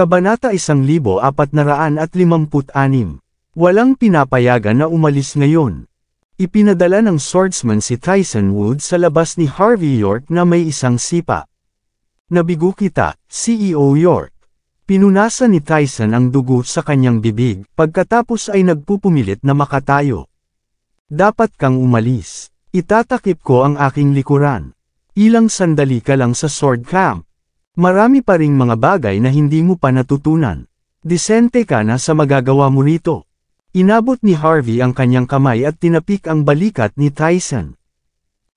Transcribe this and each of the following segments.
Kabanata 1456. Walang pinapayagan na umalis ngayon. Ipinadala ng swordsman si Tyson Wood sa labas ni Harvey York na may isang sipa. Nabigo kita, CEO York. Pinunasan ni Tyson ang dugo sa kanyang bibig, pagkatapos ay nagpupumilit na makatayo. Dapat kang umalis. Itatakip ko ang aking likuran. Ilang sandali ka lang sa sword camp. Marami pa ring mga bagay na hindi mo pa natutunan. Disente ka na sa magagawa mo nito. Inabot ni Harvey ang kanyang kamay at tinapik ang balikat ni Tyson.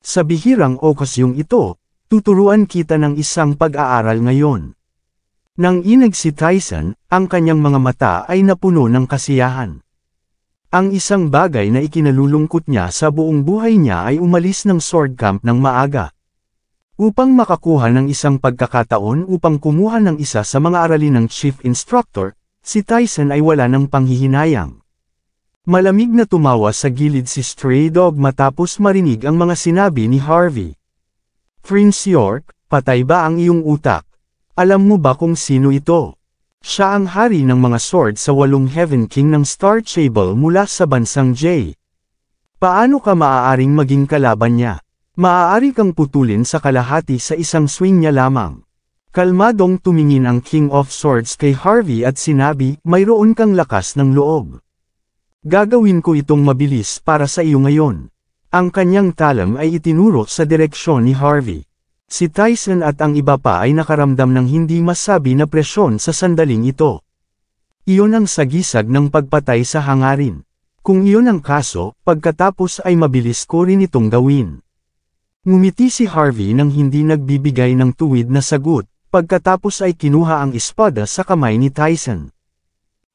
Sa bihirang okasyong ito, tuturuan kita ng isang pag-aaral ngayon. Nang inag si Tyson, ang kanyang mga mata ay napuno ng kasiyahan. Ang isang bagay na ikinalulungkot niya sa buong buhay niya ay umalis ng sword camp ng maaga. Upang makakuha ng isang pagkakataon upang kumuha ng isa sa mga aralin ng chief instructor, si Tyson ay wala ng panghihinayang. Malamig na tumawa sa gilid si Stray Dog matapos marinig ang mga sinabi ni Harvey. Prince York, patay ba ang iyong utak? Alam mo ba kung sino ito? Siya ang hari ng mga sword sa walong Heaven King ng Star Chable mula sa bansang Jay. Paano ka maaaring maging kalaban niya? Maaari kang putulin sa kalahati sa isang swing niya lamang. Kalmadong tumingin ang King of Swords kay Harvey at sinabi, mayroon kang lakas ng loob. Gagawin ko itong mabilis para sa iyo ngayon. Ang kanyang talam ay itinuro sa direksyon ni Harvey. Si Tyson at ang iba pa ay nakaramdam ng hindi masabi na presyon sa sandaling ito. Iyon ang sagisag ng pagpatay sa hangarin. Kung iyon ang kaso, pagkatapos ay mabilis ko rin itong gawin. Ngumiti si Harvey nang hindi nagbibigay ng tuwid na sagot, pagkatapos ay kinuha ang espada sa kamay ni Tyson.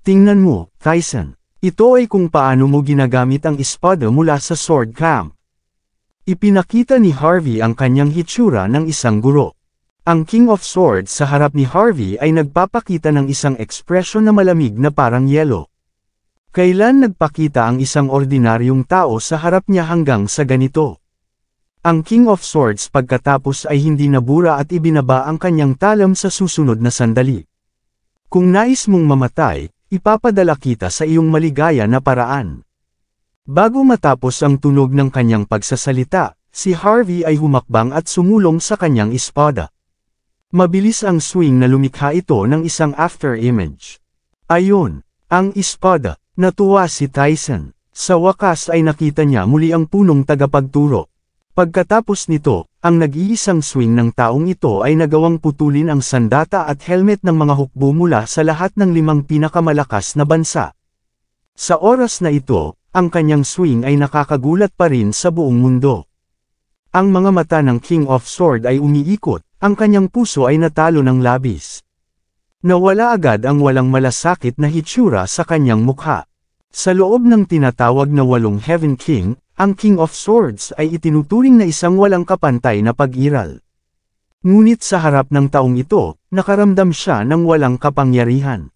Tingnan mo, Tyson. Ito ay kung paano mo ginagamit ang espada mula sa sword camp. Ipinakita ni Harvey ang kanyang hitsura ng isang guro. Ang King of Swords sa harap ni Harvey ay nagpapakita ng isang ekspresyon na malamig na parang yelo. Kailan nagpakita ang isang ordinaryong tao sa harap niya hanggang sa ganito? Ang King of Swords pagkatapos ay hindi nabura at ibinaba ang kanyang talam sa susunod na sandali. Kung nais mong mamatay, ipapadala kita sa iyong maligaya na paraan. Bago matapos ang tunog ng kanyang pagsasalita, si Harvey ay humakbang at sumulong sa kanyang espada. Mabilis ang swing na lumikha ito ng isang after-image. Ayon, ang espada, natuwa si Tyson. Sa wakas ay nakita niya muli ang punong tagapagturo. Pagkatapos nito, ang nag-iisang swing ng taong ito ay nagawang putulin ang sandata at helmet ng mga hukbo mula sa lahat ng limang pinakamalakas na bansa. Sa oras na ito, ang kanyang swing ay nakakagulat pa rin sa buong mundo. Ang mga mata ng King of Sword ay umiikot, ang kanyang puso ay natalo ng labis. Nawala agad ang walang malasakit na hitsura sa kanyang mukha. Sa loob ng tinatawag na walong Heaven King, ang King of Swords ay itinuturing na isang walang kapantay na pag-iral. Ngunit sa harap ng taong ito, nakaramdam siya ng walang kapangyarihan.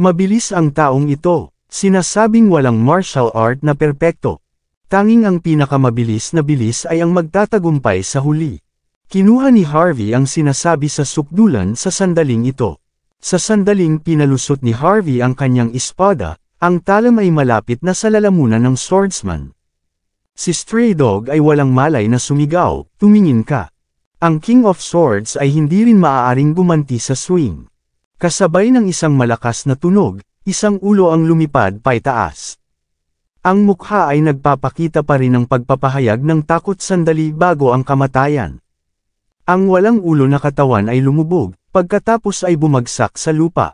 Mabilis ang taong ito, sinasabing walang martial art na perpekto. Tanging ang pinakamabilis na bilis ay ang magtatagumpay sa huli. Kinuha ni Harvey ang sinasabi sa sukdulan sa sandaling ito. Sa sandaling pinalusot ni Harvey ang kanyang espada, ang talam ay malapit na sa lalamunan ng swordsman. Si Stray Dog ay walang malay na sumigaw, tumingin ka. Ang King of Swords ay hindi rin maaaring gumanti sa swing. Kasabay ng isang malakas na tunog, isang ulo ang lumipad taas. Ang mukha ay nagpapakita pa rin ng pagpapahayag ng takot sandali bago ang kamatayan. Ang walang ulo na katawan ay lumubog, pagkatapos ay bumagsak sa lupa.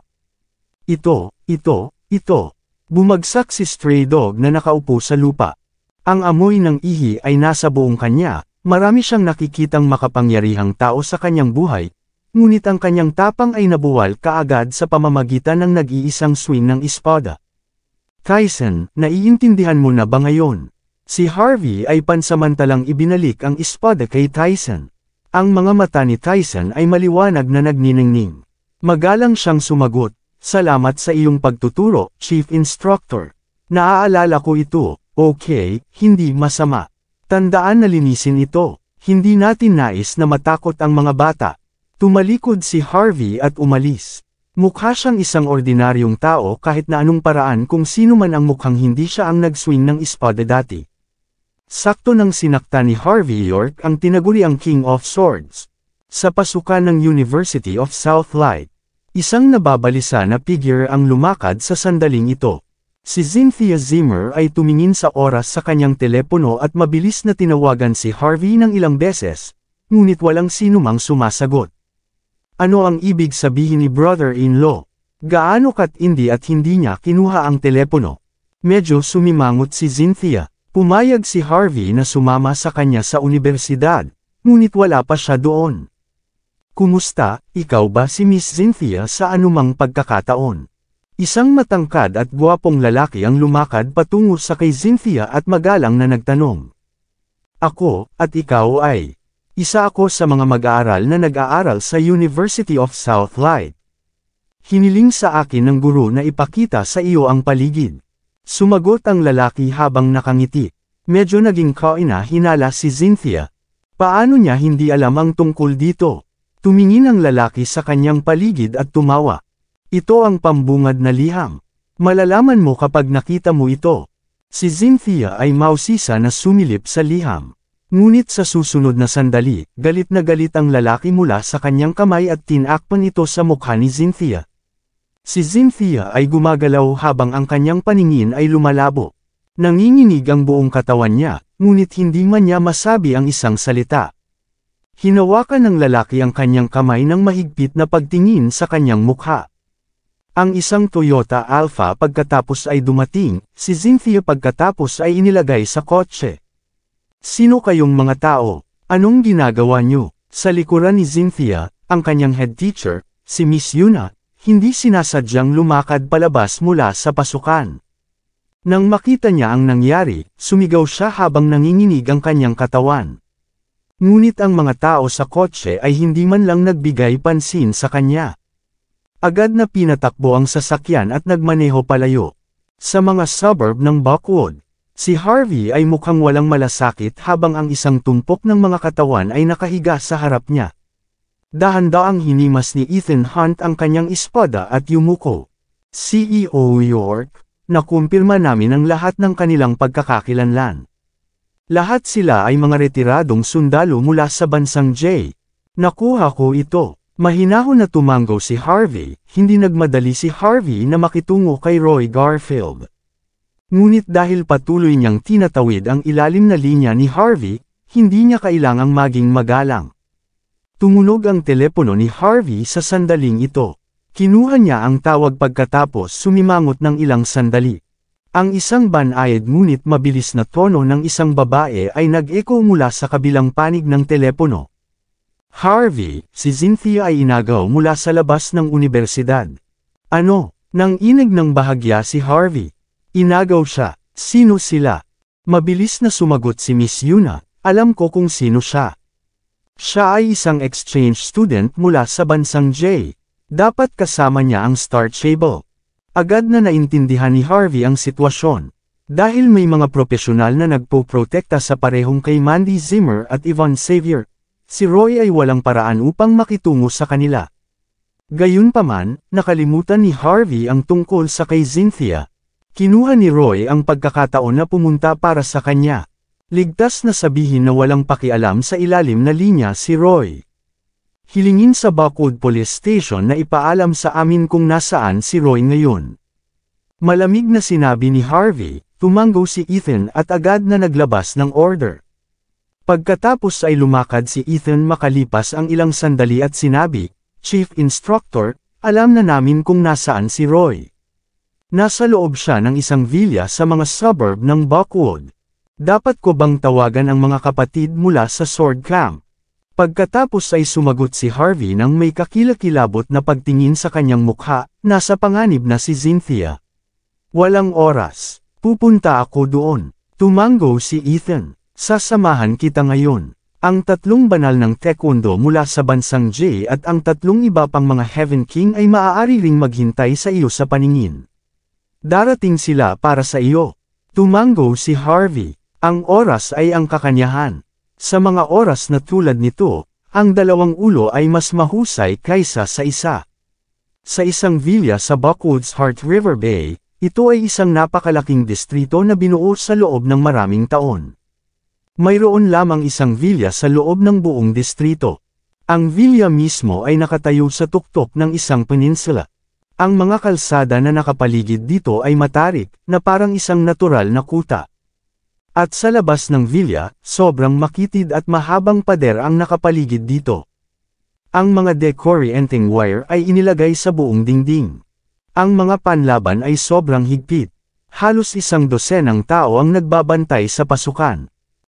Ito, ito, ito. Bumagsak si stray dog na nakaupo sa lupa. Ang amoy ng ihi ay nasa buong kanya, marami siyang nakikitang makapangyarihang tao sa kanyang buhay, ngunit ang kanyang tapang ay nabuwal kaagad sa pamamagitan ng nag-iisang swing ng espada. Kaisen, naiintindihan mo na ba ngayon? Si Harvey ay pansamantalang ibinalik ang espada kay Tyson. Ang mga mata ni Tyson ay maliwanag na nagniningning. Magalang siyang sumagot, Salamat sa iyong pagtuturo, Chief Instructor. Naaalala ko ito, Okay, hindi masama. Tandaan na linisin ito. Hindi natin nais na matakot ang mga bata. Tumalikod si Harvey at umalis. Mukha siyang isang ordinaryong tao kahit na anong paraan kung sino man ang mukhang hindi siya ang nagswing ng espada dati. Sakto nang sinakta ni Harvey York ang tinaguri ang King of Swords. Sa pasukan ng University of Southlight, isang nababalisa na figure ang lumakad sa sandaling ito. Si Cynthia Zimmer ay tumingin sa oras sa kanyang telepono at mabilis na tinawagan si Harvey ng ilang beses, ngunit walang sinumang sumasagot. Ano ang ibig sabihin ni brother-in-law? Gaano kat hindi at hindi niya kinuha ang telepono? Medyo sumimangot si Cynthia. Pumayag si Harvey na sumama sa kanya sa universidad, ngunit wala pa siya doon. Kumusta, ikaw ba si Miss Cynthia sa anumang pagkakataon? Isang matangkad at guwapong lalaki ang lumakad patungo sa kay Cynthia at magalang na nagtanong. Ako, at ikaw ay, isa ako sa mga mag-aaral na nag-aaral sa University of South Light. Hiniling sa akin ng guru na ipakita sa iyo ang paligid. Sumagot ang lalaki habang nakangiti. Medyo naging kaina hinala si Cynthia. Paano niya hindi alam ang tungkol dito? Tumingin ang lalaki sa kanyang paligid at tumawa. Ito ang pambungad na liham. Malalaman mo kapag nakita mo ito. Si Cynthia ay mausisa na sumilip sa liham. Ngunit sa susunod na sandali, galit na galit ang lalaki mula sa kanyang kamay at tinakpan ito sa mukha ni Cynthia. Si Cynthia ay gumagalaw habang ang kanyang paningin ay lumalabo. Nanginginig ang buong katawan niya, ngunit hindi man niya masabi ang isang salita. Hinawakan ng lalaki ang kanyang kamay ng mahigpit na pagtingin sa kanyang mukha. Ang isang Toyota Alpha pagkatapos ay dumating, si Cynthia pagkatapos ay inilagay sa kotse. Sino kayong mga tao? Anong ginagawa niyo? Sa likuran ni Cynthia, ang kanyang head teacher, si Miss Yuna, hindi sinasadyang lumakad palabas mula sa pasukan. Nang makita niya ang nangyari, sumigaw siya habang nanginginig ang kanyang katawan. Ngunit ang mga tao sa kotse ay hindi man lang nagbigay pansin sa kanya. Agad na pinatakbo ang sasakyan at nagmaneho palayo. Sa mga suburb ng Buckwood, si Harvey ay mukhang walang malasakit habang ang isang tumpok ng mga katawan ay nakahiga sa harap niya. Dahan-daang hinimas ni Ethan Hunt ang kanyang espada at yumuko. CEO York, nakumpirma namin ang lahat ng kanilang pagkakakilanlan. Lahat sila ay mga retiradong sundalo mula sa bansang J. Nakuha ko ito. Mahinahon na tumango si Harvey, hindi nagmadali si Harvey na makitungo kay Roy Garfield. Ngunit dahil patuloy niyang tinatawid ang ilalim na linya ni Harvey, hindi niya kailangang maging magalang. Tumunog ang telepono ni Harvey sa sandaling ito. Kinuha niya ang tawag pagkatapos sumimangot ng ilang sandali. Ang isang banayad ngunit mabilis na tono ng isang babae ay nag-echo mula sa kabilang panig ng telepono. Harvey, si Cynthia ay inagaw mula sa labas ng universidad. Ano? Nang inig ng bahagya si Harvey. Inagaw siya. Sino sila? Mabilis na sumagot si Miss Yuna, alam ko kung sino siya. Siya ay isang exchange student mula sa bansang J. Dapat kasama niya ang Star Table. Agad na naintindihan ni Harvey ang sitwasyon. Dahil may mga propesyonal na nagpo-protekta sa parehong kay Mandy Zimmer at Yvonne Xavier, Si Roy ay walang paraan upang makitungo sa kanila. Gayunpaman, nakalimutan ni Harvey ang tungkol sa kay Cynthia. Kinuha ni Roy ang pagkakataon na pumunta para sa kanya. Ligtas na sabihin na walang pakialam sa ilalim na linya si Roy. Hilingin sa Bacood Police Station na ipaalam sa amin kung nasaan si Roy ngayon. Malamig na sinabi ni Harvey, tumango si Ethan at agad na naglabas ng order. Pagkatapos ay lumakad si Ethan makalipas ang ilang sandali at sinabi, Chief Instructor, alam na namin kung nasaan si Roy. Nasa loob siya ng isang villa sa mga suburb ng Buckwood. Dapat ko bang tawagan ang mga kapatid mula sa Sword Camp? Pagkatapos ay sumagot si Harvey nang may kakilakilabot na pagtingin sa kanyang mukha, nasa panganib na si Cynthia. Walang oras, pupunta ako doon. Tumango si Ethan. Sasamahan kita ngayon. Ang tatlong banal ng taekwondo mula sa bansang J at ang tatlong iba pang mga Heaven King ay maaari ring maghintay sa iyo sa paningin. Darating sila para sa iyo. Tumango si Harvey. Ang oras ay ang kakanyahan. Sa mga oras na tulad nito, ang dalawang ulo ay mas mahusay kaysa sa isa. Sa isang villa sa Buckwoods Heart River Bay, ito ay isang napakalaking distrito na binuo sa loob ng maraming taon. Mayroon lamang isang villa sa loob ng buong distrito. Ang villa mismo ay nakatayo sa tuktok ng isang peninsula. Ang mga kalsada na nakapaligid dito ay matarik, na parang isang natural na kuta. At sa labas ng villa, sobrang makitid at mahabang pader ang nakapaligid dito. Ang mga decorienting wire ay inilagay sa buong dingding. Ang mga panlaban ay sobrang higpit. Halos isang dosenang tao ang nagbabantay sa pasukan.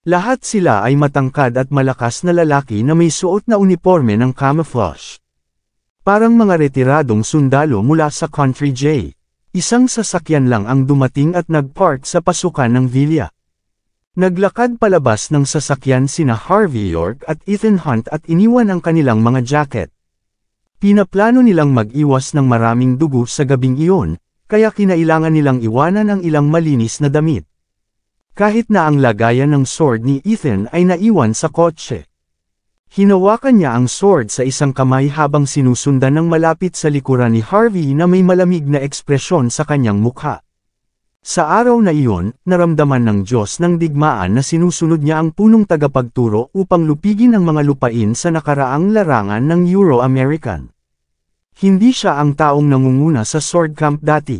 Lahat sila ay matangkad at malakas na lalaki na may suot na uniforme ng camouflage. Parang mga retiradong sundalo mula sa Country J. Isang sasakyan lang ang dumating at nagpark sa pasukan ng Villa. Naglakad palabas ng sasakyan sina Harvey York at Ethan Hunt at iniwan ang kanilang mga jacket. Pinaplano nilang mag-iwas ng maraming dugo sa gabing iyon, kaya kinailangan nilang iwanan ang ilang malinis na damit kahit na ang lagayan ng sword ni Ethan ay naiwan sa kotse. Hinawakan niya ang sword sa isang kamay habang sinusundan ng malapit sa likuran ni Harvey na may malamig na ekspresyon sa kanyang mukha. Sa araw na iyon, naramdaman ng Diyos ng digmaan na sinusunod niya ang punong tagapagturo upang lupigin ang mga lupain sa nakaraang larangan ng Euro-American. Hindi siya ang taong nangunguna sa sword camp dati.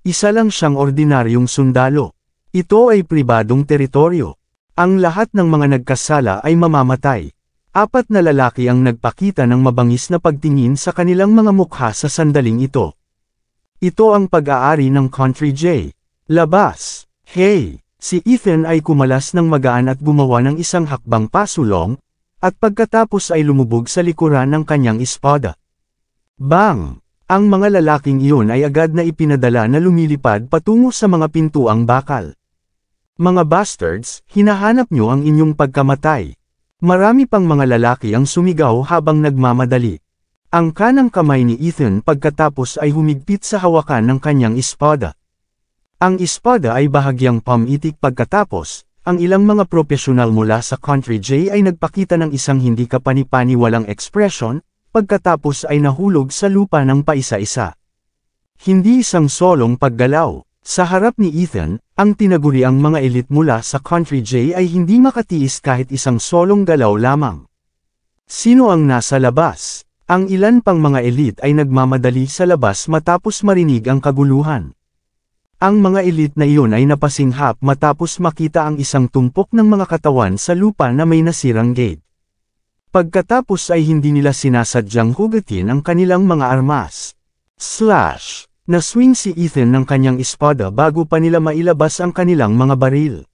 Isa lang siyang ordinaryong sundalo. Ito ay pribadong teritoryo. Ang lahat ng mga nagkasala ay mamamatay. Apat na lalaki ang nagpakita ng mabangis na pagtingin sa kanilang mga mukha sa sandaling ito. Ito ang pag-aari ng Country J. Labas! Hey! Si Ethan ay kumalas ng magaan at gumawa ng isang hakbang pasulong, at pagkatapos ay lumubog sa likuran ng kanyang espada. Bang! Ang mga lalaking iyon ay agad na ipinadala na lumilipad patungo sa mga pintuang bakal. Mga bastards, hinahanap nyo ang inyong pagkamatay. Marami pang mga lalaki ang sumigaw habang nagmamadali. Ang kanang kamay ni Ethan pagkatapos ay humigpit sa hawakan ng kanyang espada. Ang espada ay bahagyang pamitik pagkatapos, ang ilang mga profesional mula sa Country J ay nagpakita ng isang hindi kapanipani walang ekspresyon, pagkatapos ay nahulog sa lupa ng paisa-isa. Hindi isang solong paggalaw. Sa harap ni Ethan, ang tinaguri ang mga elite mula sa Country J ay hindi makatiis kahit isang solong galaw lamang. Sino ang nasa labas? Ang ilan pang mga elite ay nagmamadali sa labas matapos marinig ang kaguluhan. Ang mga elite na iyon ay napasinghap matapos makita ang isang tumpok ng mga katawan sa lupa na may nasirang gate. Pagkatapos ay hindi nila sinasadyang hugatin ang kanilang mga armas. Slash! Naswing si Ethan ng kanyang espada bago pa nila mailabas ang kanilang mga baril.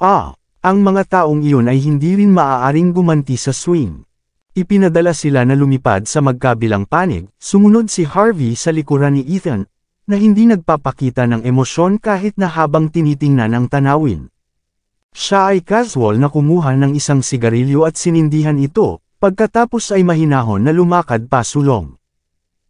Ah, ang mga taong iyon ay hindi rin maaaring gumanti sa swing. Ipinadala sila na lumipad sa magkabilang panig, sumunod si Harvey sa likuran ni Ethan, na hindi nagpapakita ng emosyon kahit na habang tinitingnan ang tanawin. Siya ay casual na kumuha ng isang sigarilyo at sinindihan ito, pagkatapos ay mahinahon na lumakad pa sulong.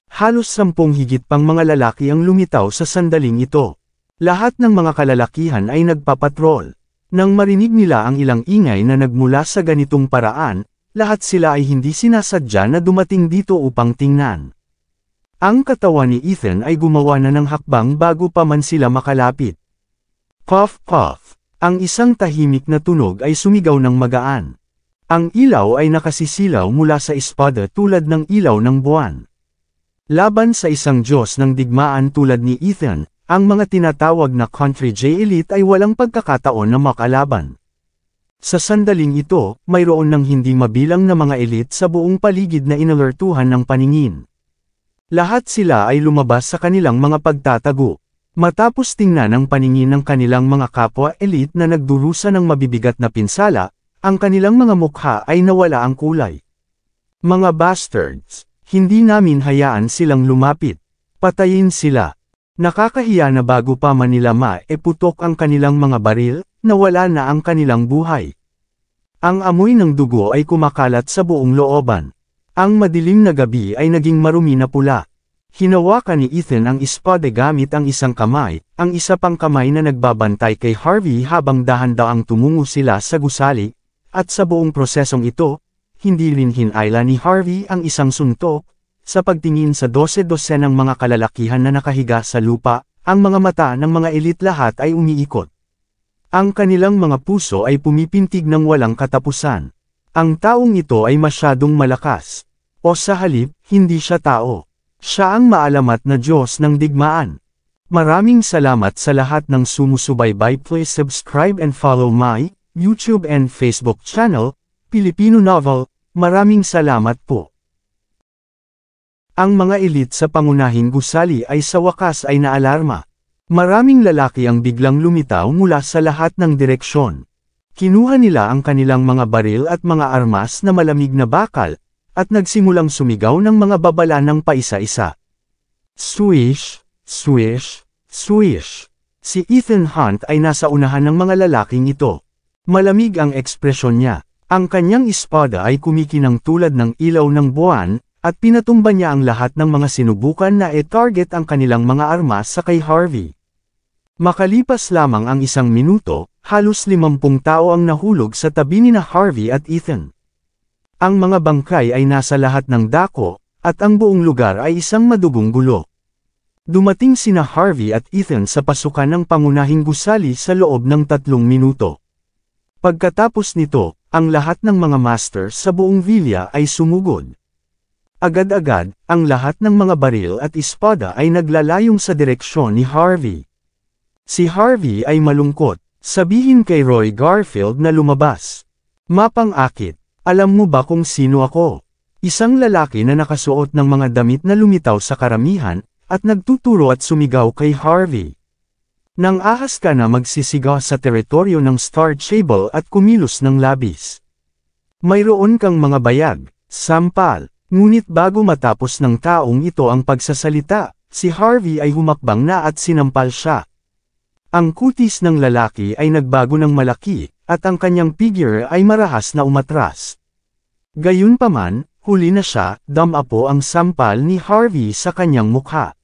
Halos sampung higit pang mga lalaki ang lumitaw sa sandaling ito. Lahat ng mga kalalakihan ay nagpapatrol. Nang marinig nila ang ilang ingay na nagmula sa ganitong paraan, lahat sila ay hindi sinasadya na dumating dito upang tingnan. Ang katawan ni Ethan ay gumawa na ng hakbang bago pa man sila makalapit. Cough cough. Ang isang tahimik na tunog ay sumigaw ng magaan. Ang ilaw ay nakasisilaw mula sa espada tulad ng ilaw ng buwan. Laban sa isang Diyos ng digmaan tulad ni Ethan, ang mga tinatawag na Country J Elite ay walang pagkakataon na makalaban. Sa sandaling ito, mayroon ng hindi mabilang na mga elite sa buong paligid na inalertuhan ng paningin. Lahat sila ay lumabas sa kanilang mga pagtatago. Matapos tingnan ang paningin ng kanilang mga kapwa elite na nagdurusa ng mabibigat na pinsala, ang kanilang mga mukha ay nawala ang kulay. Mga bastards! Hindi namin hayaan silang lumapit. Patayin sila. Nakakahiya na bago pa man nila maeputok ang kanilang mga baril, nawala na ang kanilang buhay. Ang amoy ng dugo ay kumakalat sa buong looban. Ang madilim na gabi ay naging marumi na pula. Hinawakan ni Ethan ang espade gamit ang isang kamay, ang isa pang kamay na nagbabantay kay Harvey habang dahan-daang tumungo sila sa gusali, at sa buong prosesong ito, hindi linhinayla ni Harvey ang isang suntok, sa pagtingin sa dose dosen ng mga kalalakihan na nakahiga sa lupa, ang mga mata ng mga elit lahat ay umiikot. Ang kanilang mga puso ay pumipintig ng walang katapusan. Ang taong ito ay masyadong malakas. O sa halip, hindi siya tao. Siya ang maalamat na Diyos ng digmaan. Maraming salamat sa lahat ng sumusubaybay. Please subscribe and follow my YouTube and Facebook channel Filipino Novel, maraming salamat po. Ang mga elite sa pangunahing gusali ay sa wakas ay naalarma. Maraming lalaki ang biglang lumitaw mula sa lahat ng direksyon. Kinuha nila ang kanilang mga baril at mga armas na malamig na bakal, at nagsimulang sumigaw ng mga babala ng paisa-isa. Swish, swish, swish. Si Ethan Hunt ay nasa unahan ng mga lalaking ito. Malamig ang ekspresyon niya. Ang kanyang espada ay kumikinang tulad ng ilaw ng buwan, at pinatumba niya ang lahat ng mga sinubukan na e-target ang kanilang mga armas sa kay Harvey. Makalipas lamang ang isang minuto, halos limampung tao ang nahulog sa tabi ni na Harvey at Ethan. Ang mga bangkay ay nasa lahat ng dako, at ang buong lugar ay isang madugong gulo. Dumating sina Harvey at Ethan sa pasukan ng pangunahing gusali sa loob ng tatlong minuto. Pagkatapos nito, ang lahat ng mga master sa buong villa ay sumugod. Agad-agad, ang lahat ng mga baril at espada ay naglalayong sa direksyon ni Harvey. Si Harvey ay malungkot, sabihin kay Roy Garfield na lumabas. Mapang-akit, alam mo ba kung sino ako? Isang lalaki na nakasuot ng mga damit na lumitaw sa karamihan, at nagtuturo at sumigaw kay Harvey. Nang ahas ka na magsisigaw sa teritoryo ng Star Chable at kumilos ng labis. Mayroon kang mga bayag, sampal, ngunit bago matapos ng taong ito ang pagsasalita, si Harvey ay humakbang na at sinampal siya. Ang kutis ng lalaki ay nagbago ng malaki, at ang kanyang figure ay marahas na umatras. Gayunpaman, huli na siya, damapo ang sampal ni Harvey sa kanyang mukha.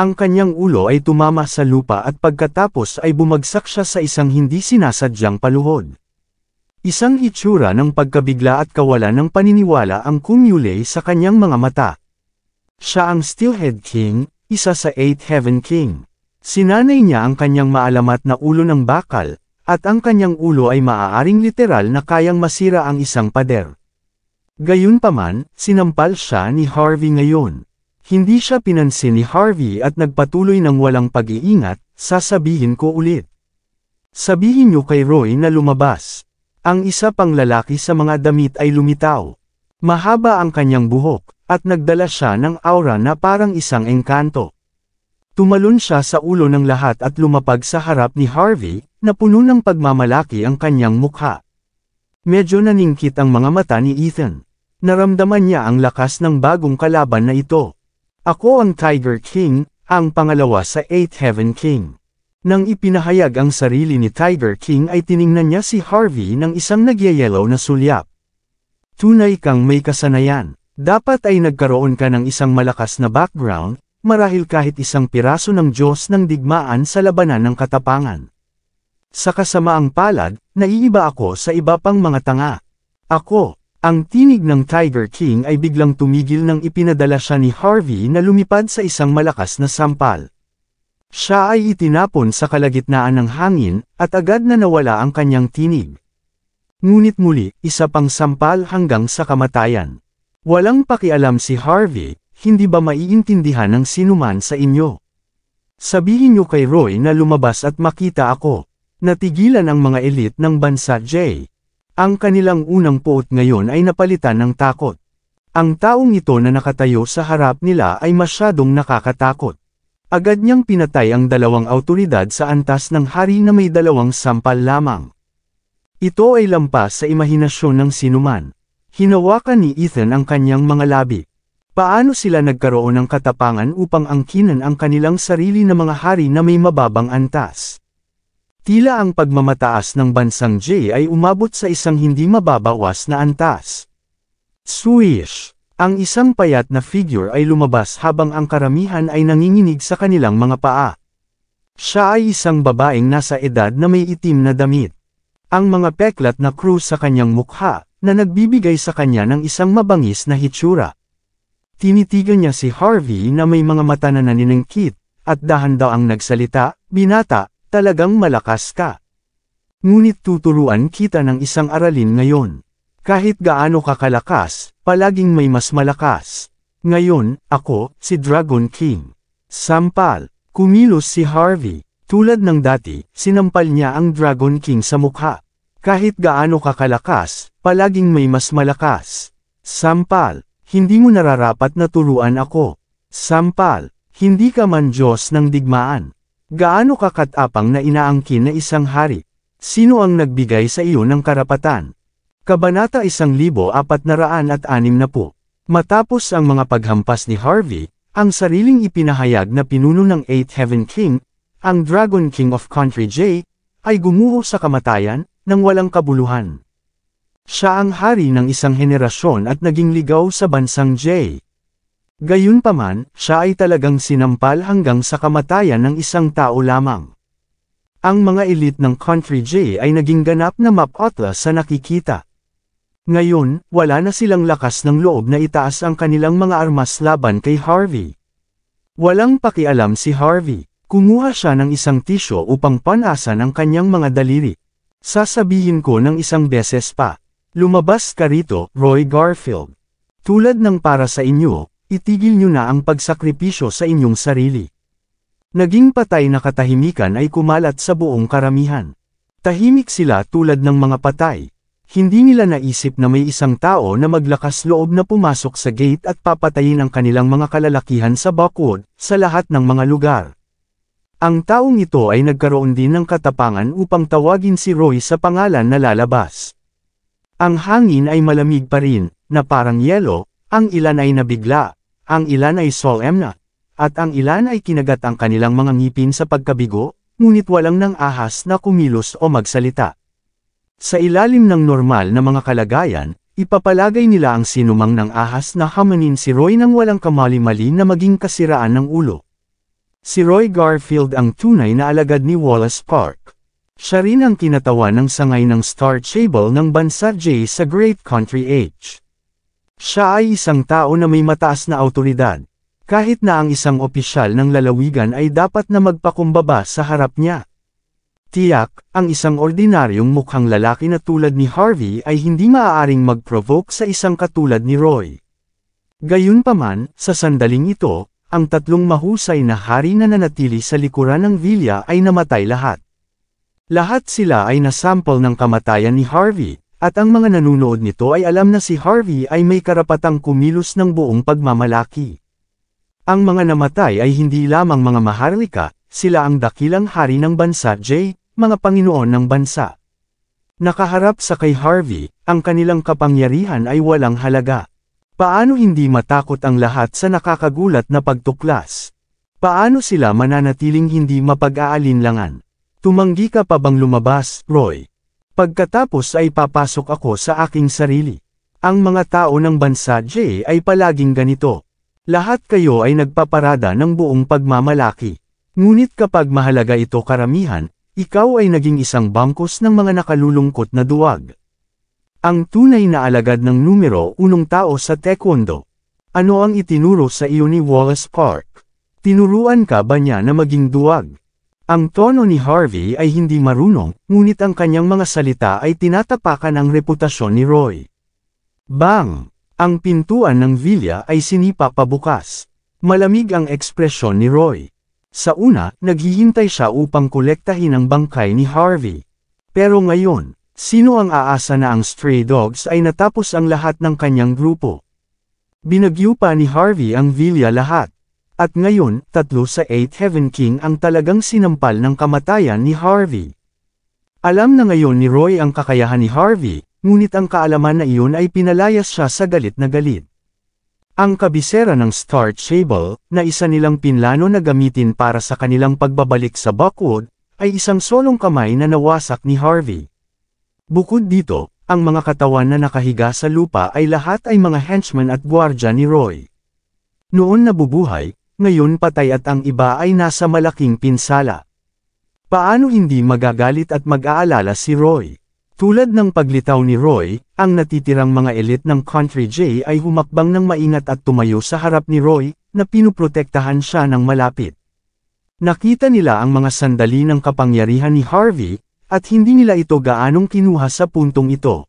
Ang kanyang ulo ay tumama sa lupa at pagkatapos ay bumagsak siya sa isang hindi sinasadyang paluhod. Isang itsura ng pagkabigla at kawalan ng paniniwala ang kumulay sa kanyang mga mata. Siya ang Steelhead King, isa sa Eight Heaven King. Sinanay niya ang kanyang maalamat na ulo ng bakal, at ang kanyang ulo ay maaaring literal na kayang masira ang isang pader. Gayunpaman, sinampal siya ni Harvey ngayon. Hindi siya pinansin ni Harvey at nagpatuloy ng walang pag-iingat, sasabihin ko ulit. Sabihin niyo kay Roy na lumabas. Ang isa pang lalaki sa mga damit ay lumitaw. Mahaba ang kanyang buhok, at nagdala siya ng aura na parang isang engkanto. Tumalon siya sa ulo ng lahat at lumapag sa harap ni Harvey, na puno ng pagmamalaki ang kanyang mukha. Medyo naningkit ang mga mata ni Ethan. Naramdaman niya ang lakas ng bagong kalaban na ito. Ako ang Tiger King, ang pangalawa sa Eighth Heaven King. Nang ipinahayag ang sarili ni Tiger King ay tiningnan niya si Harvey ng isang nagyayelo na sulyap. Tunay kang may kasanayan. Dapat ay nagkaroon ka ng isang malakas na background, marahil kahit isang piraso ng Diyos ng digmaan sa labanan ng katapangan. Sa kasamaang palad, naiiba ako sa iba pang mga tanga. Ako, ang tinig ng Tiger King ay biglang tumigil nang ipinadala siya ni Harvey na lumipad sa isang malakas na sampal. Siya ay itinapon sa kalagitnaan ng hangin at agad na nawala ang kanyang tinig. Ngunit muli, isa pang sampal hanggang sa kamatayan. Walang pakialam si Harvey, hindi ba maiintindihan ng sinuman sa inyo? Sabihin niyo kay Roy na lumabas at makita ako. Natigilan ang mga elite ng bansa J. Ang kanilang unang poot ngayon ay napalitan ng takot. Ang taong ito na nakatayo sa harap nila ay masyadong nakakatakot. Agad niyang pinatay ang dalawang autoridad sa antas ng hari na may dalawang sampal lamang. Ito ay lampas sa imahinasyon ng sinuman. Hinawakan ni Ethan ang kanyang mga labi. Paano sila nagkaroon ng katapangan upang angkinan ang kanilang sarili na mga hari na may mababang antas? Tila ang pagmamataas ng bansang J ay umabot sa isang hindi mababawas na antas. Swish! Ang isang payat na figure ay lumabas habang ang karamihan ay nanginginig sa kanilang mga paa. Siya ay isang babaeng nasa edad na may itim na damit. Ang mga peklat na crew sa kanyang mukha, na nagbibigay sa kanya ng isang mabangis na hitsura. Tinitigan niya si Harvey na may mga mata na naniningkit, at dahan daw ang nagsalita, binata, Talagang malakas ka. Ngunit tutuluan kita ng isang aralin ngayon. Kahit gaano kakalakas, palaging may mas malakas. Ngayon, ako, si Dragon King. Sampal, kumilos si Harvey. Tulad ng dati, sinampal niya ang Dragon King sa mukha. Kahit gaano kakalakas, palaging may mas malakas. Sampal, hindi mo nararapat na turuan ako. Sampal, hindi ka man Diyos ng digmaan. Gaano kakatapang na inaangkin na isang hari? Sino ang nagbigay sa iyo ng karapatan? Kabanata 1460 Matapos ang mga paghampas ni Harvey, ang sariling ipinahayag na pinuno ng 8 Heaven King, ang Dragon King of Country J, ay gumuho sa kamatayan, ng walang kabuluhan. Siya ang hari ng isang henerasyon at naging ligaw sa bansang J. Gayunpaman, siya ay talagang sinampal hanggang sa kamatayan ng isang tao lamang. Ang mga elite ng Country J ay naging ganap na mapotla sa nakikita. Ngayon, wala na silang lakas ng loob na itaas ang kanilang mga armas laban kay Harvey. Walang pakialam si Harvey. Kumuha siya ng isang tisyo upang panasan ang kanyang mga daliri. Sasabihin ko ng isang beses pa. Lumabas ka rito, Roy Garfield. Tulad ng para sa inyo, Itigil niyo na ang pagsakripisyo sa inyong sarili. Naging patay na katahimikan ay kumalat sa buong karamihan. Tahimik sila tulad ng mga patay. Hindi nila naisip na may isang tao na maglakas loob na pumasok sa gate at papatayin ang kanilang mga kalalakihan sa backwood, sa lahat ng mga lugar. Ang taong ito ay nagkaroon din ng katapangan upang tawagin si Roy sa pangalan na lalabas. Ang hangin ay malamig pa rin, na parang yelo, ang ilan ay nabigla, ang ilan ay solemn at ang ilan ay kinagat ang kanilang mga ngipin sa pagkabigo, ngunit walang nang ahas na kumilos o magsalita. Sa ilalim ng normal na mga kalagayan, ipapalagay nila ang sinumang ng ahas na hamanin si Roy nang walang kamali-mali na maging kasiraan ng ulo. Si Roy Garfield ang tunay na alagad ni Wallace Park. Siya rin ang kinatawan ng sangay ng Star Chable ng bansa J sa Great Country Age. Siya ay isang tao na may mataas na autoridad, kahit na ang isang opisyal ng lalawigan ay dapat na magpakumbaba sa harap niya. Tiyak, ang isang ordinaryong mukhang lalaki na tulad ni Harvey ay hindi maaaring mag-provoke sa isang katulad ni Roy. Gayunpaman, sa sandaling ito, ang tatlong mahusay na hari na nanatili sa likuran ng villa ay namatay lahat. Lahat sila ay nasample ng kamatayan ni Harvey, at ang mga nanunood nito ay alam na si Harvey ay may karapatang kumilos ng buong pagmamalaki. Ang mga namatay ay hindi lamang mga maharlika, sila ang dakilang hari ng bansa J, mga Panginoon ng bansa. Nakaharap sa kay Harvey, ang kanilang kapangyarihan ay walang halaga. Paano hindi matakot ang lahat sa nakakagulat na pagtuklas? Paano sila mananatiling hindi mapag-aalinlangan? Tumanggi ka pa bang lumabas, Roy? Pagkatapos ay papasok ako sa aking sarili. Ang mga tao ng bansa J ay palaging ganito. Lahat kayo ay nagpaparada ng buong pagmamalaki. Ngunit kapag mahalaga ito karamihan, ikaw ay naging isang bangkos ng mga nakalulungkot na duwag. Ang tunay na alagad ng numero unong tao sa taekwondo. Ano ang itinuro sa iyo ni Wallace Park? Tinuruan ka ba niya na maging duwag? Ang tono ni Harvey ay hindi marunong, ngunit ang kanyang mga salita ay tinatapakan ang reputasyon ni Roy. Bang! Ang pintuan ng villa ay sinipa pabukas. Malamig ang ekspresyon ni Roy. Sa una, naghihintay siya upang kolektahin ang bangkay ni Harvey. Pero ngayon, sino ang aasa na ang stray dogs ay natapos ang lahat ng kanyang grupo? Binagyo pa ni Harvey ang villa lahat. At ngayon, tatlo sa 8 Heaven King ang talagang sinampal ng kamatayan ni Harvey. Alam na ngayon ni Roy ang kakayahan ni Harvey, ngunit ang kaalaman na iyon ay pinalayas siya sa galit na galit. Ang kabisera ng Star Chable, na isa nilang pinlano na gamitin para sa kanilang pagbabalik sa Buckwood, ay isang solong kamay na nawasak ni Harvey. Bukod dito, ang mga katawan na nakahiga sa lupa ay lahat ay mga henchmen at gwardya ni Roy. Noon nabubuhay, ngayon patay at ang iba ay nasa malaking pinsala. Paano hindi magagalit at mag-aalala si Roy? Tulad ng paglitaw ni Roy, ang natitirang mga elite ng Country J ay humakbang ng maingat at tumayo sa harap ni Roy, na pinuprotektahan siya ng malapit. Nakita nila ang mga sandali ng kapangyarihan ni Harvey, at hindi nila ito gaanong kinuha sa puntong ito.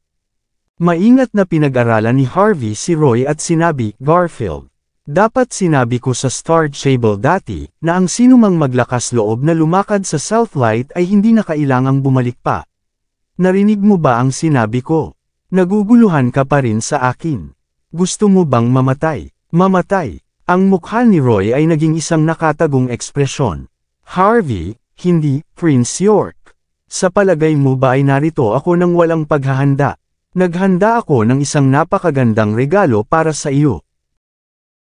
Maingat na pinag-aralan ni Harvey si Roy at sinabi, Garfield. Dapat sinabi ko sa Star Chable dati, na ang sinumang maglakas loob na lumakad sa Southlight ay hindi na kailangang bumalik pa. Narinig mo ba ang sinabi ko? Naguguluhan ka pa rin sa akin. Gusto mo bang mamatay? Mamatay. Ang mukha ni Roy ay naging isang nakatagong ekspresyon. Harvey, hindi, Prince York. Sa palagay mo ba ay narito ako ng walang paghahanda? Naghanda ako ng isang napakagandang regalo para sa iyo.